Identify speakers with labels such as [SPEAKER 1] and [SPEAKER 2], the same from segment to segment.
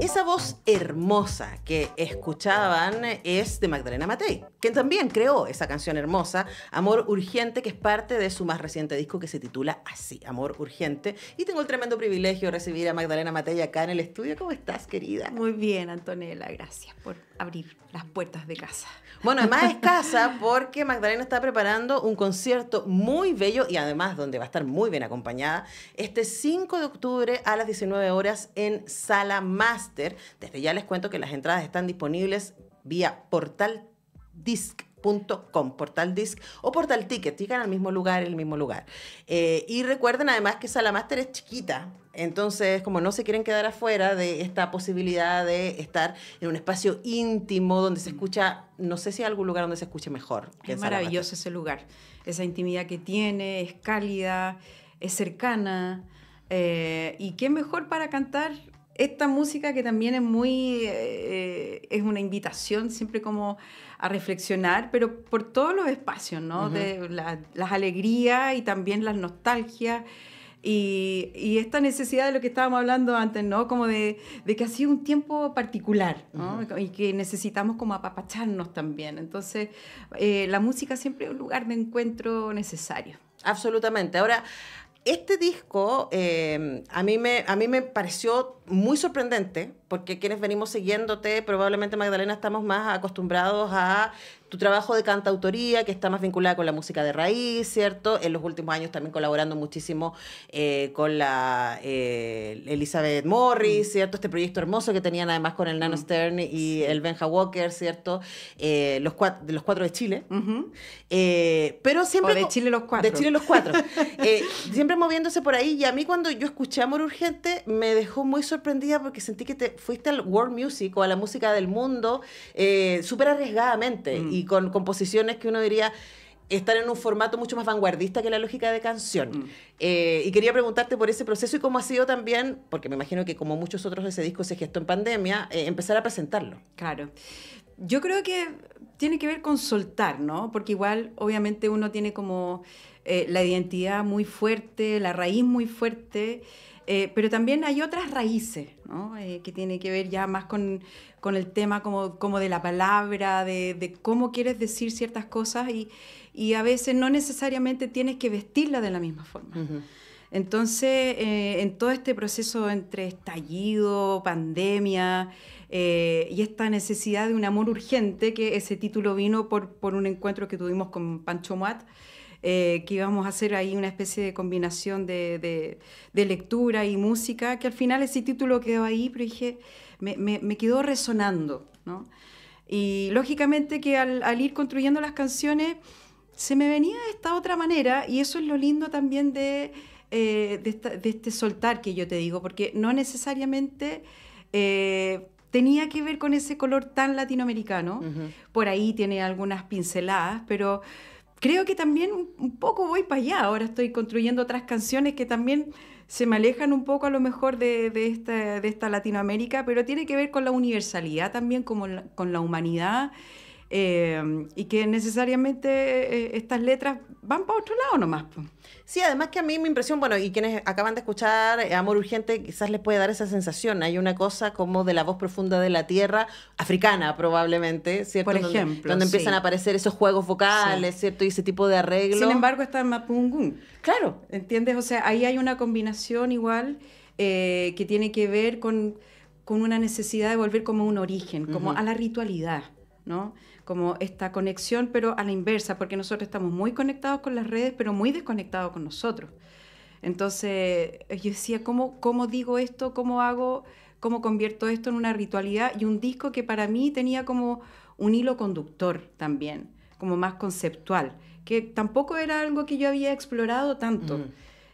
[SPEAKER 1] Esa voz hermosa que escuchaban es de Magdalena Matei, quien también creó esa canción hermosa, Amor Urgente, que es parte de su más reciente disco que se titula así, Amor Urgente. Y tengo el tremendo privilegio de recibir a Magdalena Matei acá en el estudio. ¿Cómo estás, querida?
[SPEAKER 2] Muy bien, Antonella, gracias
[SPEAKER 1] por abrir
[SPEAKER 2] las puertas de casa. Bueno, además es
[SPEAKER 1] casa porque Magdalena está preparando un concierto muy bello y además donde va a estar muy bien acompañada este 5 de octubre a las 19 horas en Sala Master. Desde ya les cuento que las entradas están disponibles vía portaldisc.com, portaldisc o Portal Ticket, llegan al mismo lugar, el mismo lugar. Eh, y recuerden además que Sala Master es chiquita, entonces, como no se quieren quedar afuera de esta posibilidad de estar en un espacio íntimo donde se mm. escucha, no sé si hay algún lugar donde se escuche mejor. es maravilloso ese lugar, esa intimidad que tiene, es cálida,
[SPEAKER 2] es cercana. Eh, y qué mejor para cantar esta música que también es muy, eh, es una invitación siempre como a reflexionar, pero por todos los espacios, ¿no? De las alegrías y también las nostalgias. Y, esta necesidad de lo que estábamos hablando antes, ¿no? Como de, que ha sido un tiempo particular, ¿no? Y que necesitamos como apapacharnos también. Entonces,
[SPEAKER 1] eh, la música siempre es un lugar de encuentro necesario. Absolutamente. Ahora, este disco eh, a, mí me, a mí me pareció muy sorprendente, porque quienes venimos siguiéndote, probablemente Magdalena, estamos más acostumbrados a tu trabajo de cantautoría, que está más vinculada con la música de raíz, ¿cierto? En los últimos años también colaborando muchísimo eh, con la eh, Elizabeth Morris, mm. ¿cierto? Este proyecto hermoso que tenían además con el Nano mm. Stern y el Benja Walker, ¿cierto? Eh, los, cuatro, los cuatro de Chile. pero siempre... de Chile los cuatro. De Chile los cuatro. siempre moviéndose por ahí. Y a mí cuando yo escuché Amor Urgente me dejó muy sorprendida porque sentí que te fuiste al world music o a la música del mundo súper arriesgadamente. Mm y con composiciones que uno diría estar en un formato mucho más vanguardista que la lógica de canción. Mm. Eh, y quería preguntarte por ese proceso y cómo ha sido también, porque me imagino que como muchos otros de ese disco se gestó en pandemia, eh, empezar a presentarlo. Claro. Yo creo que tiene que ver con
[SPEAKER 2] soltar, ¿no? Porque igual, obviamente, uno tiene como eh, la identidad muy fuerte, la raíz muy fuerte. Eh, pero también hay otras raíces, eh, que tienen que ver ya más con, el tema como, de la palabra, de, cómo quieres decir ciertas cosas y, a veces no necesariamente tienes que vestirla de la misma forma. Entonces, eh, en todo este proceso entre estallido, pandemia y esta necesidad de un amor urgente, que ese título vino por, un encuentro que tuvimos con Pancho Moat, eh, que íbamos a hacer ahí una especie de combinación de, lectura y música, que al final ese título quedó ahí, pero dije, me, quedó resonando, ¿no? Y lógicamente que al, ir construyendo las canciones se me venía de esta otra manera y eso es lo lindo también de, eh, de, este soltar que yo te digo, porque no necesariamente eh, tenía que ver con ese color tan latinoamericano. Por ahí tiene algunas pinceladas, pero creo que también un poco voy para allá. Ahora estoy construyendo otras canciones que también se me alejan un poco a lo mejor de, de, esta, de esta Latinoamérica, pero tiene que ver con la universalidad también, como con la humanidad Em, y que
[SPEAKER 1] necesariamente eh, estas letras van para otro lado nomás. Sí, además que a mí mi impresión, bueno, y quienes acaban de escuchar eh, Amor Urgente quizás les puede dar esa sensación, hay una cosa como de la voz profunda de la tierra, africana probablemente, ¿cierto? Por ejemplo. Donde, empiezan a aparecer esos juegos vocales, ¿cierto? Y ese tipo de arreglo. Sin embargo,
[SPEAKER 2] está en Mapungun. Claro. ¿Entiendes? O sea, ahí hay una combinación igual eh, que tiene que ver con, con, una necesidad de volver como un origen, como a la ritualidad, ¿no? como esta conexión, pero a la inversa, porque nosotros estamos muy conectados con las redes, pero muy desconectados con nosotros. Entonces, yo decía, ¿cómo, cómo digo esto? ¿Cómo hago? ¿Cómo convierto esto en una ritualidad? Y un disco que para mí tenía como un hilo conductor también, como más conceptual, que tampoco era algo que yo había explorado tanto. Mm.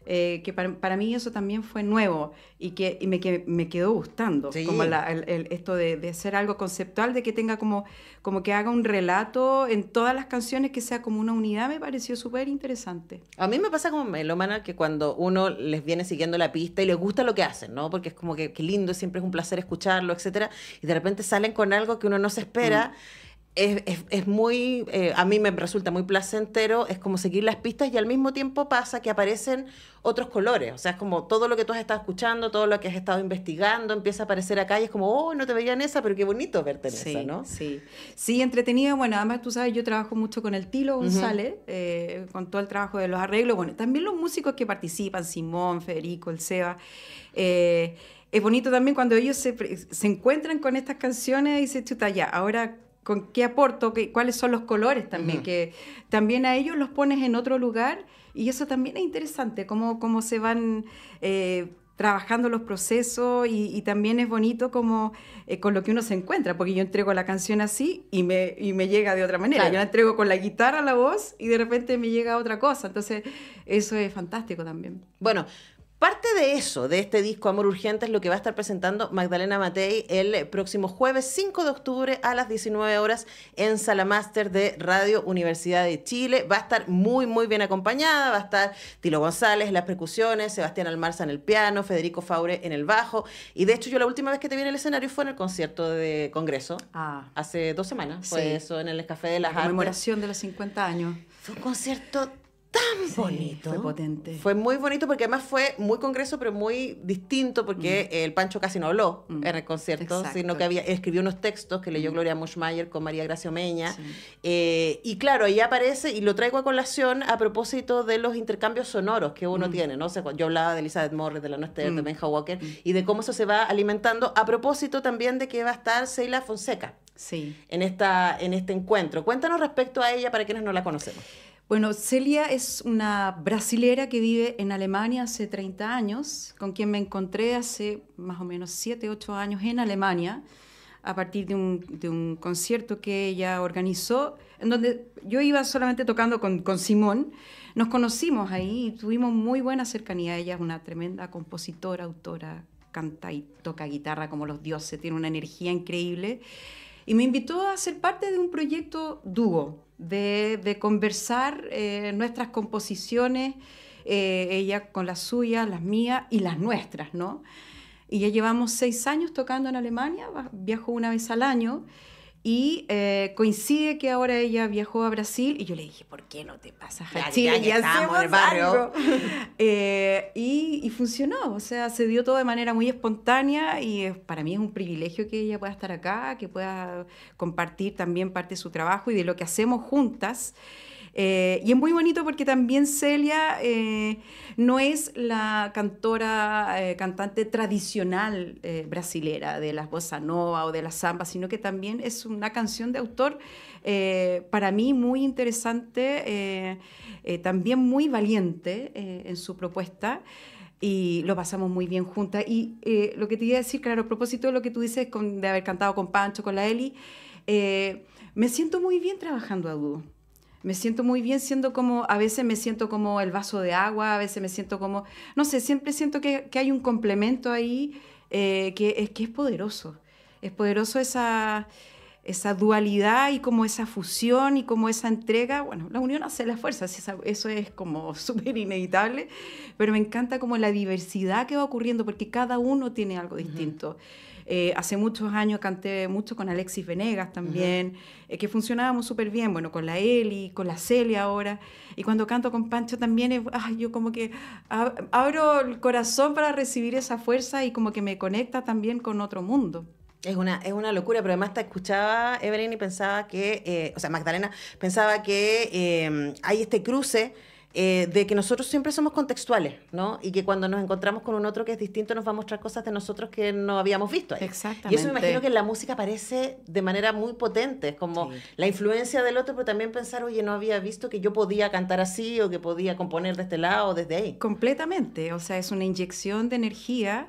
[SPEAKER 2] Eh, que para, mí eso también fue nuevo y que me, me quedó gustando, como el, esto de, de, hacer algo conceptual, de que tenga como, como que haga un relato en todas las canciones, que sea como una unidad, me pareció súper interesante.
[SPEAKER 1] A mí me pasa como melómana que cuando uno les viene siguiendo la pista y les gusta lo que hacen, ¿no? Porque es como que, lindo, siempre es un placer escucharlo, etcétera, y de repente salen con algo que uno no se espera. Mm es, muy, eh, a mí me resulta muy placentero, es como seguir las pistas y al mismo tiempo pasa que aparecen otros colores, o sea, es como todo lo que tú has estado escuchando, todo lo que has estado investigando, empieza a aparecer acá y es como, oh, no te veía en esa, pero qué bonito verte en esa, ¿no? Sí, sí, entretenida, bueno, además tú sabes, yo
[SPEAKER 2] trabajo mucho con el Tilo González, eh, con todo el trabajo de los arreglos, bueno, también los músicos que participan, Simón, Federico, el Seba, eh, es bonito también cuando ellos se, se encuentran con estas canciones y dicen, chuta ya, ahora con qué aporto, qué, cuáles son los colores también, que también a ellos los pones en otro lugar y eso también es interesante, cómo, cómo se van eh, trabajando los procesos y, también es bonito como eh, con lo que uno se encuentra, porque yo entrego la canción así y me, me llega de otra manera, yo la entrego
[SPEAKER 1] con la guitarra, la voz y de repente me llega otra cosa, entonces eso es fantástico también. Bueno, Parte de eso, de este disco Amor Urgente, es lo que va a estar presentando Magdalena Matei el próximo jueves 5 de octubre a las 19 horas en Sala Máster de Radio Universidad de Chile. Va a estar muy, muy bien acompañada. Va a estar Tilo González en las percusiones, Sebastián Almarza en el piano, Federico Faure en el bajo. Y de hecho, yo la última vez que te vi en el escenario fue en el concierto de Congreso. Ah. hace dos semanas. Fue eso, en el Café de las la de
[SPEAKER 2] los 50 años. Fue un concierto
[SPEAKER 1] Bonito. Fue potente. Fue muy bonito porque además fue muy congreso, pero muy distinto porque mm. el Pancho casi no habló mm. en el concierto, sino que había, escribió unos textos que leyó mm. Gloria Mushmayer con María Gracia Omeña. Eh, y claro, ahí aparece, y lo traigo a colación a propósito de los intercambios sonoros que uno tiene, ¿no? sé yo hablaba de Elizabeth Morris, de la Nuestra de Benja Walker, y de cómo eso se va alimentando, a propósito también de que va a estar Sheila Fonseca. Sí. En, esta, en este encuentro. Cuéntanos respecto a ella para quienes no la conocemos.
[SPEAKER 2] Bueno, Celia es una brasilera que vive en Alemania hace 30 años, con quien me encontré hace más o menos 7, 8 años en Alemania, a partir de un, concierto que ella organizó, en donde yo iba solamente tocando con, con Simón. Nos conocimos ahí y tuvimos muy buena cercanía. Ella es una tremenda compositora, autora, canta y toca guitarra como los dioses, tiene una energía increíble. Y me invitó a ser parte de un proyecto dúo de, conversar eh, nuestras composiciones, eh, ella con las suyas, las mías y las nuestras, ¿no? Y ya llevamos seis años tocando en Alemania, viajo una vez al año. Y eh, coincide que ahora ella viajó a Brasil y yo le dije, ¿por qué no te pasas a Chile? Ya, estamos eh, y, y, funcionó, o sea, se dio todo de manera muy espontánea y para mí es un privilegio que ella pueda estar acá, que pueda compartir también parte de su trabajo y de lo que hacemos juntas. Eh, y es muy bonito porque también Celia eh, no es la cantora, eh, cantante tradicional brasilera de las bossa nova o de las zambas, sino que también es una canción de autor para mí muy interesante, también muy valiente en su propuesta y lo pasamos muy bien juntas. Y lo que te iba a decir, claro, a propósito de lo que tú dices de haber cantado con Pancho, con la Eli, me siento muy bien trabajando a dúo me siento muy bien siendo como, a veces me siento como el vaso de agua, a veces me siento como, no sé, siempre siento que, que hay un complemento ahí eh, que, que es poderoso. Es poderoso esa, esa dualidad y como esa fusión y como esa entrega, bueno, la unión hace las fuerzas, eso es como súper inevitable, pero me encanta como la diversidad que va ocurriendo porque cada uno tiene algo distinto. Eh, hace muchos años canté mucho con Alexis Venegas también, eh, que funcionábamos súper bien, bueno, con la Eli, con la Celia ahora. Y cuando canto con Pancho también, es, yo como que abro el corazón para recibir esa fuerza y como que me conecta también con otro mundo.
[SPEAKER 1] Es una, es una locura, pero además te escuchaba Evelyn y pensaba que, eh, o sea, Magdalena pensaba que hay este cruce eh, de que nosotros siempre somos contextuales, ¿no? Y que cuando nos encontramos con un otro que es distinto nos va a mostrar cosas de nosotros que no habíamos visto ahí. Exactamente. Y eso me imagino que en la música aparece de manera muy potente, como la influencia del otro, pero también pensar, oye, no había visto que yo podía cantar así o que podía componer de este lado o desde ahí. Completamente, o sea, es una inyección de energía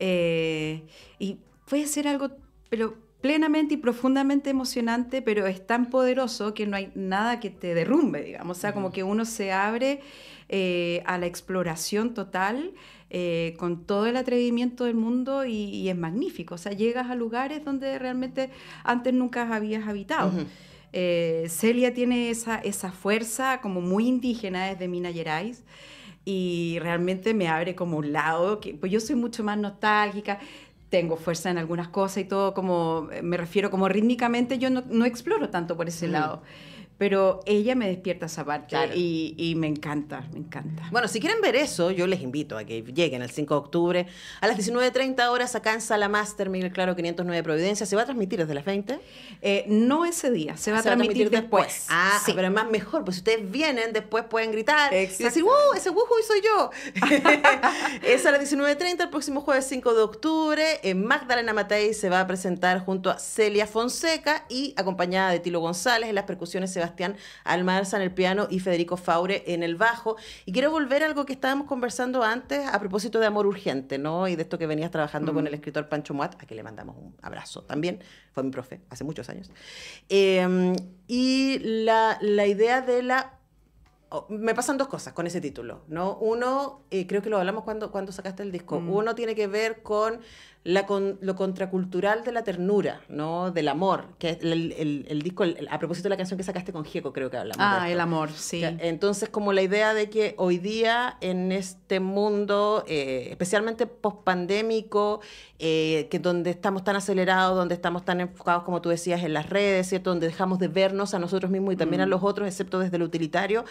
[SPEAKER 1] eh, y puede ser
[SPEAKER 2] algo, pero plenamente y profundamente emocionante, pero es tan poderoso que no hay nada que te derrumbe, digamos. O sea, como que uno se abre eh, a la exploración total eh, con todo el atrevimiento del mundo y, es magnífico. O sea, llegas a lugares donde realmente antes nunca habías habitado. Eh, Celia tiene esa, esa fuerza como muy indígena desde Minas Gerais y realmente me abre como un lado que pues yo soy mucho más nostálgica tengo fuerza en algunas cosas y todo, como eh, me refiero como rítmicamente, yo no, no exploro tanto por ese lado pero ella me despierta esa parte
[SPEAKER 1] y, me encanta, me encanta. Bueno, si quieren ver eso, yo les invito a que lleguen el 5 de octubre a las 19.30 horas acá en Sala Master, Miguel Claro 509 Providencia. ¿Se va a transmitir desde las 20? Eh, no ese día, se va, a, ah, transmitir después. Ah, sí. pero más mejor, pues si ustedes vienen, después pueden gritar y decir, ¡wow! Uh, ese soy yo. es a las 19.30 el próximo jueves 5 de octubre. En eh, Magdalena Matei se va a presentar junto a Celia Fonseca y acompañada de Tilo González. En las percusiones se va Sebastián Almarza en el piano y Federico Faure en el bajo. Y quiero volver a algo que estábamos conversando antes a propósito de Amor Urgente, ¿no? Y de esto que venías trabajando con el escritor Pancho Muat, a quien le mandamos un abrazo también, fue mi profe hace muchos años. Em, y la, idea de la oh, me pasan dos cosas con ese título, ¿no? Uno, eh, creo que lo hablamos cuando, cuando sacaste el disco, mm. uno tiene que ver con lo contracultural de la ternura, ¿no? Del amor, que es el, disco, a propósito de la canción que sacaste con Gieco, creo que hablamos. Ah, el amor, sí. Entonces, como la idea de que hoy día en este mundo, eh, especialmente post-pandémico, eh, que donde estamos tan acelerados, donde estamos tan enfocados, como tú decías, en las redes, ¿cierto? Donde dejamos de vernos a nosotros mismos y también a mm. los otros, excepto desde lo utilitario,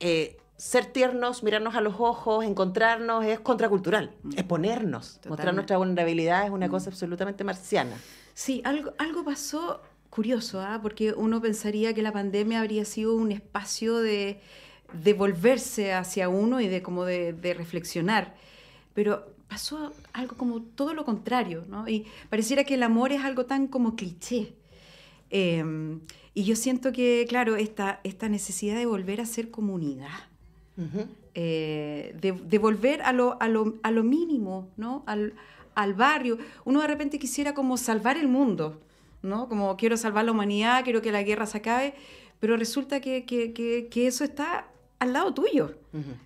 [SPEAKER 1] eh, ser tiernos, mirarnos a los ojos, encontrarnos, es contracultural, mm. exponernos, mostrar nuestra vulnerabilidad es una mm. cosa absolutamente marciana.
[SPEAKER 2] Sí, algo, algo pasó curioso, ¿ah? porque uno pensaría que la pandemia habría sido un espacio de, de volverse hacia uno y de como de, reflexionar, pero pasó algo como todo lo contrario, ¿no? Y pareciera que el amor es algo tan como cliché. Em, y yo siento que, claro, esta, esta necesidad de volver a ser comunidad, eh, de, volver a lo, a lo, mínimo, ¿no? Al, barrio. Uno de repente quisiera como salvar el mundo, ¿no? Como quiero salvar la humanidad, quiero que la guerra se acabe, pero resulta que, eso está al lado tuyo,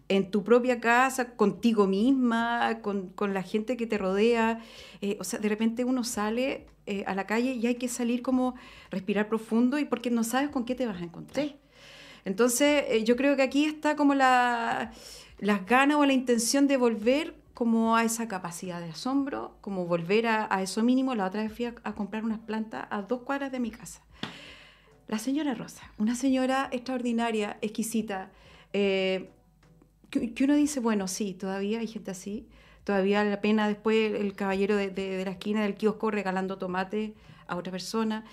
[SPEAKER 2] en tu propia casa, contigo misma, con, la gente que te rodea. Eh, o sea, de repente uno sale eh, a la calle y hay que salir como respirar profundo y porque no sabes con qué te vas a encontrar. Sí. Entonces, eh, yo creo que aquí está como las ganas o la intención de volver como a esa capacidad de asombro, como volver a, eso mínimo. La otra vez fui a, comprar unas plantas a dos cuadras de mi casa. La señora Rosa, una señora extraordinaria, exquisita, eh, que, uno dice, bueno, sí, todavía hay gente así, todavía la pena después el caballero de, la esquina del kiosco regalando tomate a otra persona.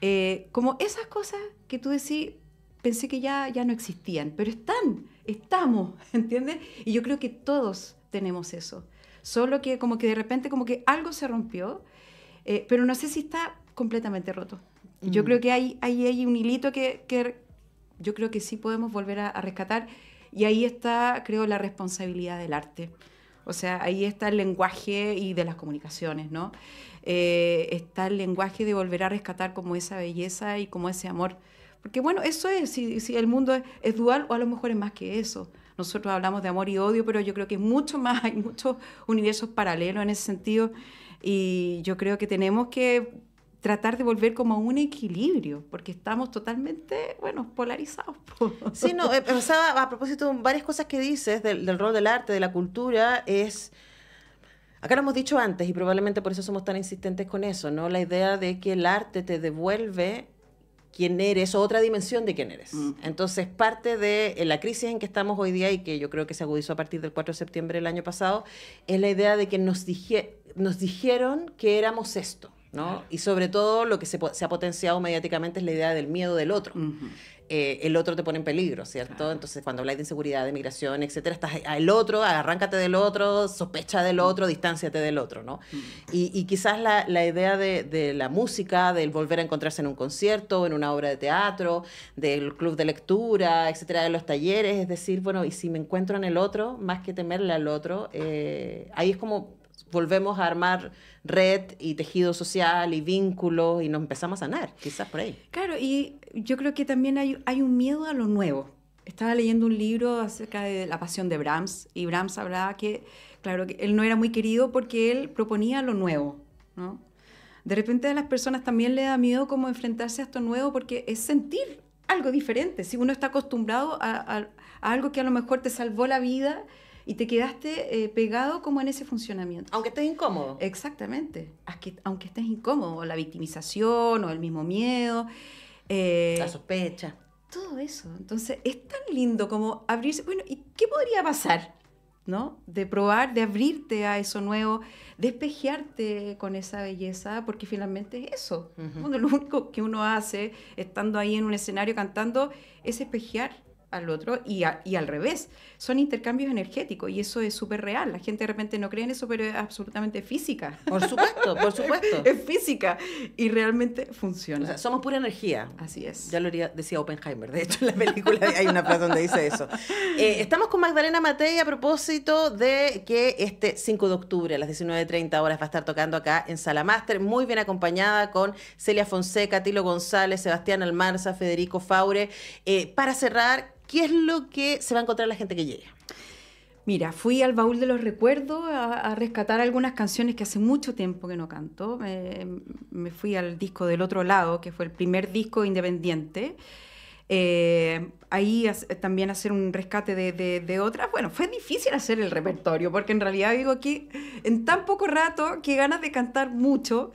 [SPEAKER 2] Eh, como esas cosas que tú decís, pensé que ya, ya no existían, pero están, estamos, ¿entiendes? Y yo creo que todos tenemos eso. Solo que como que de repente como que algo se rompió, eh, pero no sé si está completamente roto. Yo mm. creo que hay, hay, hay un hilito que, yo creo que sí podemos volver a, rescatar y ahí está, creo, la responsabilidad del arte. O sea, ahí está el lenguaje y de las comunicaciones, ¿no? Eh, está el lenguaje de volver a rescatar como esa belleza y como ese amor porque bueno, eso es, si, si el mundo es, dual o a lo mejor es más que eso. Nosotros hablamos de amor y odio, pero yo creo que es mucho más, hay muchos universos paralelos en ese sentido y yo creo que tenemos que tratar de volver como a un equilibrio, porque estamos totalmente, bueno, polarizados.
[SPEAKER 1] Sí, no, eh, a propósito de varias cosas que dices del, del rol del arte, de la cultura, es... Acá lo hemos dicho antes y probablemente por eso somos tan insistentes con eso, ¿no? La idea de que el arte te devuelve quién eres o otra dimensión de quién eres. Mm. Entonces, parte de eh, la crisis en que estamos hoy día y que yo creo que se agudizó a partir del 4 de septiembre del año pasado, es la idea de que nos, nos dijeron que éramos esto. Y sobre todo lo que se, ha potenciado mediáticamente es la idea del miedo del otro. Eh, el otro te pone en peligro, ¿cierto? Entonces, cuando habláis de inseguridad, de migración, etcétera, estás al otro, arráncate del otro, sospecha del otro, distánciate del otro, ¿no? y, quizás la, idea de, la música, del volver a encontrarse en un concierto, en una obra de teatro, del club de lectura, etcétera, de los talleres, es decir, bueno, y si me encuentro en el otro, más que temerle al otro, eh, ahí es como volvemos a armar red y tejido social y vínculos y nos empezamos a sanar, quizás por ahí.
[SPEAKER 2] Claro, y yo creo que también hay, hay un miedo a lo nuevo. Estaba leyendo un libro acerca de la pasión de Brahms y Brahms hablaba que, claro, que él no era muy querido porque él proponía lo nuevo, ¿no? De repente a las personas también le da miedo como enfrentarse a esto nuevo porque es sentir algo diferente. Si uno está acostumbrado a, a algo que a lo mejor te salvó la vida, y te quedaste eh, pegado como en ese funcionamiento. Aunque estés incómodo. Exactamente, aunque estés incómodo, la victimización o el mismo miedo. Eh, la sospecha. Todo eso. Entonces, es tan lindo como abrirse. Bueno, ¿y qué podría pasar? ¿no? De probar, de abrirte a eso nuevo, de espejearte con esa belleza, porque finalmente es eso. bueno, lo único que uno hace estando ahí en un escenario cantando es espejear al otro y, al revés. Son intercambios energéticos y eso es súper real. La gente de repente no cree en eso, pero es absolutamente física. Por supuesto,
[SPEAKER 1] por supuesto. es, física y realmente funciona. O sea, somos pura energía. Así es. Ya lo decía Oppenheimer, de hecho en la película hay una frase donde dice eso. Eh, estamos con Magdalena Matei a propósito de que este 5 de octubre a las 19.30 horas va a estar tocando acá en Sala Master, muy bien acompañada con Celia Fonseca, Tilo González, Sebastián Almarza, Federico Faure. Eh, para cerrar, ¿qué es lo que se va a encontrar la gente que llega? Mira, fui al baúl de
[SPEAKER 2] los recuerdos a, rescatar algunas canciones que hace mucho tiempo que no canto. Me, fui al disco del otro lado, que fue el primer disco independiente. Eh, ahí también hacer un rescate de, otras. Bueno, fue difícil hacer el repertorio, porque en realidad digo aquí, en tan poco rato, que ganas de cantar mucho.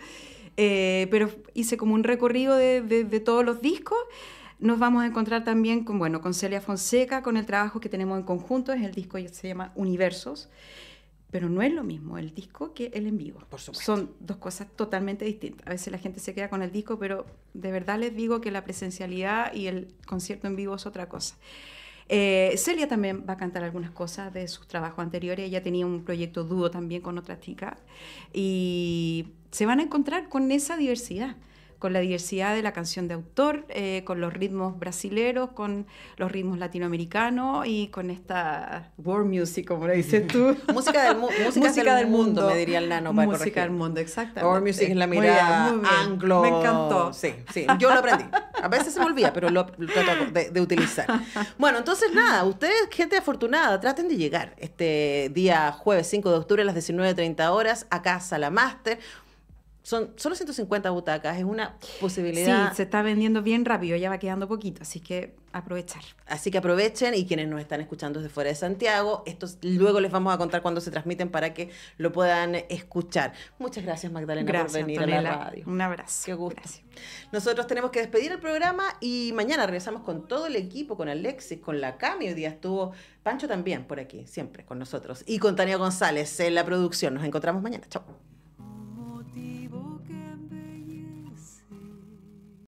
[SPEAKER 2] Eh, pero hice como un recorrido de todos los discos nos vamos a encontrar también con, bueno, con Celia Fonseca, con el trabajo que tenemos en conjunto, es el disco que se llama Universos, pero no es lo mismo el disco que el en vivo. Son dos cosas totalmente distintas. A veces la gente se queda con el disco, pero de verdad les digo que la presencialidad y el concierto en vivo es otra cosa. Eh, Celia también va a cantar algunas cosas de sus trabajos anteriores. Ella tenía un proyecto dúo también con otra chica. Y se van a encontrar con esa diversidad con la diversidad de la canción de autor, eh, con los ritmos brasileros, con los ritmos latinoamericanos y con esta world music, como le dices tú. música del, música del, mundo, me diría el nano. Para música del
[SPEAKER 1] mundo, exactamente. World music es la mirada anglo. Me encantó. Sí, sí, yo lo aprendí. A veces se me olvida, pero lo, trato de, utilizar. Bueno, entonces nada, ustedes, gente afortunada, traten de llegar este día jueves 5 de octubre a las 19.30 horas a casa La Master son solo 150 butacas, es una posibilidad. Sí, se está vendiendo bien rápido, ya va quedando poquito, así que aprovechar. Así que aprovechen y quienes nos están escuchando desde fuera de Santiago, estos luego les vamos a contar cuando se transmiten para que lo puedan escuchar. Muchas gracias Magdalena por venir a la radio. Un abrazo. Qué gusto. Nosotros tenemos que despedir el programa y mañana regresamos con todo el equipo, con Alexis, con la Cami, hoy día estuvo Pancho también por aquí, siempre con nosotros y con Tania González en la producción. Nos encontramos mañana. Chao.